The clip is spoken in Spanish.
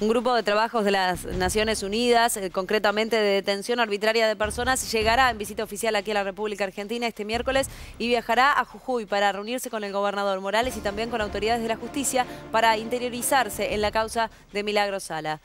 Un grupo de trabajos de las Naciones Unidas, eh, concretamente de detención arbitraria de personas, llegará en visita oficial aquí a la República Argentina este miércoles y viajará a Jujuy para reunirse con el gobernador Morales y también con autoridades de la justicia para interiorizarse en la causa de Milagro Sala.